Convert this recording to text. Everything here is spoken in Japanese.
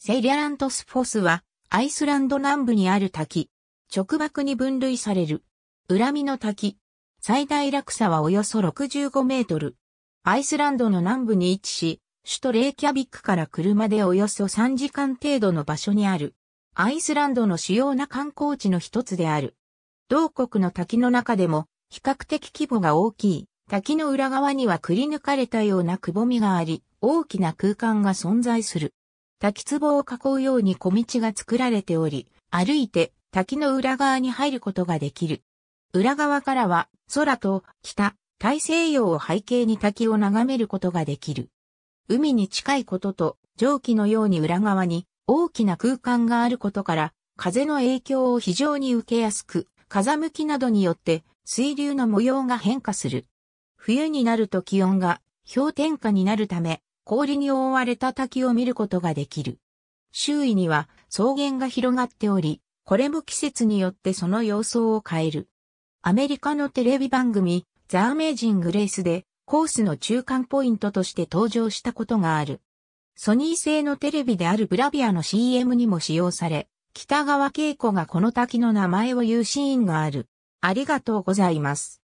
セイリャラントスフォスは、アイスランド南部にある滝。直爆に分類される。恨みの滝。最大落差はおよそ65メートル。アイスランドの南部に位置し、首都レイキャビックから車でおよそ3時間程度の場所にある。アイスランドの主要な観光地の一つである。同国の滝の中でも、比較的規模が大きい。滝の裏側にはくり抜かれたようなくぼみがあり、大きな空間が存在する。滝壺を囲うように小道が作られており、歩いて滝の裏側に入ることができる。裏側からは空と北、大西洋を背景に滝を眺めることができる。海に近いことと蒸気のように裏側に大きな空間があることから風の影響を非常に受けやすく、風向きなどによって水流の模様が変化する。冬になると気温が氷点下になるため氷に覆われた滝を見ることができる。周囲には草原が広がっており、これも季節によってその様相を変える。アメリカのテレビ番組、ザ・アメージング・レースで、コースの中間ポイントとして登場したことがある。ソニー製のテレビであるブラビアの CM にも使用され、北川景子がこの滝の名前を言うシーンがある。ありがとうございます。